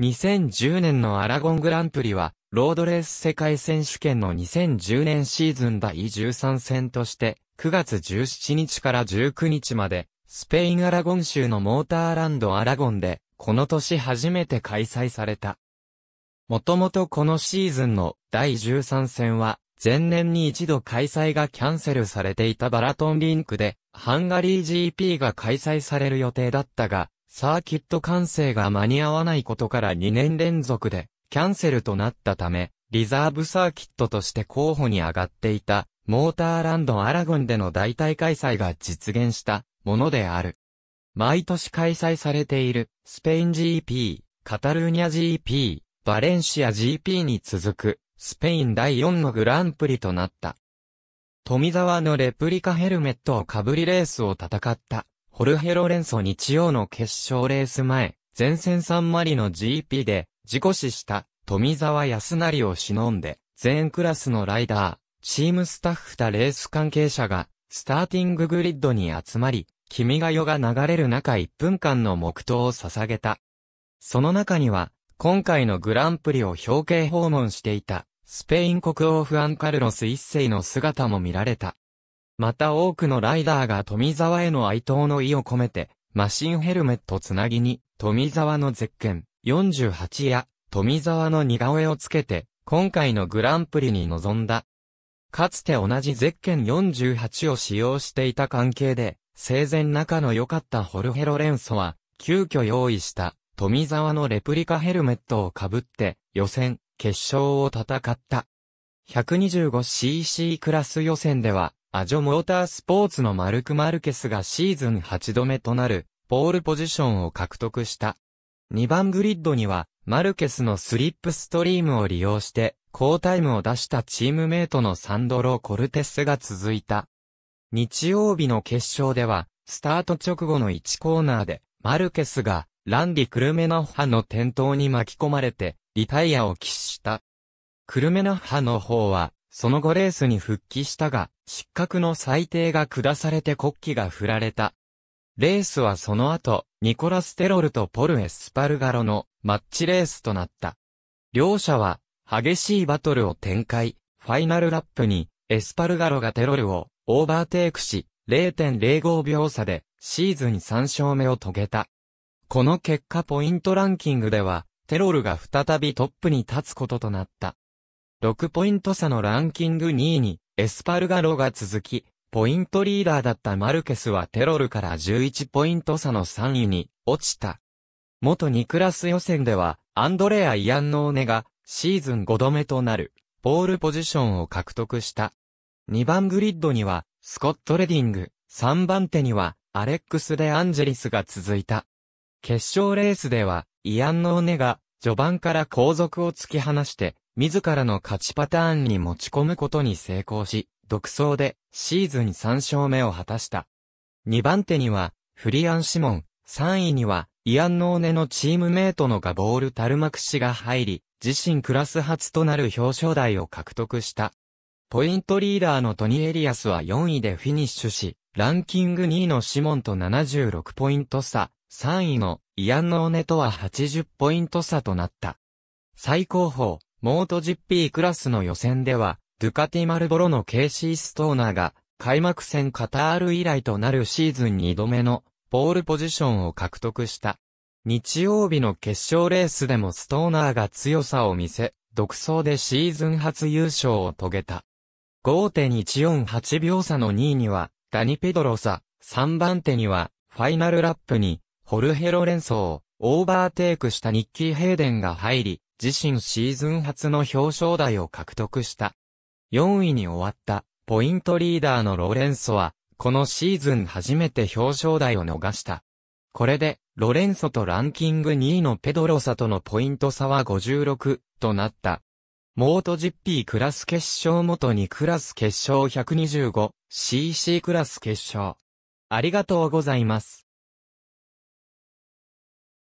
2010年のアラゴングランプリは、ロードレース世界選手権の2010年シーズン第13戦として、9月17日から19日まで、スペインアラゴン州のモーターランドアラゴンで、この年初めて開催された。もともとこのシーズンの第13戦は、前年に一度開催がキャンセルされていたバラトンリンクで、ハンガリー GP が開催される予定だったが、サーキット完成が間に合わないことから2年連続でキャンセルとなったため、リザーブサーキットとして候補に上がっていた、モーターランドアラゴンでの代替開催が実現したものである。毎年開催されている、スペイン GP、カタルーニャ GP、バレンシア GP に続く、スペイン第4のグランプリとなった。富澤のレプリカヘルメットをかぶりレースを戦った。ホルヘ・ロレンソ日曜の決勝レース前、前線3マリの GP で、事故死した富沢康成を忍んで、全クラスのライダー、チームスタッフたレース関係者が、スターティンググリッドに集まり、君が代が流れる中1分間の黙祷を捧げた。その中には、今回のグランプリを表敬訪問していた、スペイン国王フアンカルロス一世の姿も見られた。また多くのライダーが富沢への哀悼の意を込めて、マシンヘルメットつなぎに、富沢のゼッケン48や、富沢の似顔絵をつけて、今回のグランプリに臨んだ。かつて同じゼッケン48を使用していた関係で、生前仲の良かったホルヘロレンソは、急遽用意した富沢のレプリカヘルメットをかぶって予選、決勝を戦った。125cc クラス予選ではアジョモータースポーツのマルク・マルケスがシーズン8度目となる、ポールポジションを獲得した。2番グリッドには、マルケスのスリップストリームを利用して、好タイムを出したチームメイトのサンドロ・コルテスが続いた。日曜日の決勝では、スタート直後の1コーナーで、マルケスが、ランディ・クルメナッハの転倒に巻き込まれて、リタイアを喫した。クルメナッハの方は、その後レースに復帰したが、失格の裁定が下されて国旗が振られた。レースはその後、ニコラス・テロルとポル・エスパルガロのマッチレースとなった。両者は、激しいバトルを展開、ファイナルラップに、エスパルガロがテロルをオーバーテイクし、0.05秒差でシーズン3勝目を遂げた。この結果ポイントランキングでは、テロルが再びトップに立つこととなった。6ポイント差のランキング2位に、エスパルガロが続き、ポイントリーダーだったマルケスはテロルから11ポイント差の3位に落ちた。元2クラス予選では、アンドレア・イアンノーネがシーズン5度目となる、ポールポジションを獲得した。2番グリッドには、スコット・レディング、3番手には、アレックス・デ・アンジェリスが続いた。決勝レースでは、イアン・ノーネが、序盤から後続を突き放して、自らの勝ちパターンに持ち込むことに成功し、独走でシーズン3勝目を果たした。2番手には、フリアン・シモン、3位には、イアン・ノーネのチームメイトのガボール・タルマク氏が入り、自身クラス初となる表彰台を獲得した。ポイントリーダーのトニー・エリアスは4位でフィニッシュし、ランキング2位のシモンと76ポイント差、3位のイアン・ノーネとは80ポイント差となった。最高峰、モート GP クラスの予選では、ドゥカティマルボロのケイシー・ストーナーが、開幕戦カタール以来となるシーズン2度目の、ポールポジションを獲得した。日曜日の決勝レースでもストーナーが強さを見せ、独走でシーズン初優勝を遂げた。5.148秒差の2位には、ダニ・ペドロサ、3番手には、ファイナルラップに、ホルヘロ連想、オーバーテイクしたニッキー・ヘイデンが入り、自身シーズン初の表彰台を獲得した。4位に終わったポイントリーダーのロレンソは、このシーズン初めて表彰台を逃した。これで、ロレンソとランキング2位のペドロサとのポイント差は56となった。モート GP クラス決勝元にクラス決勝 125cc クラス決勝。ありがとうございます。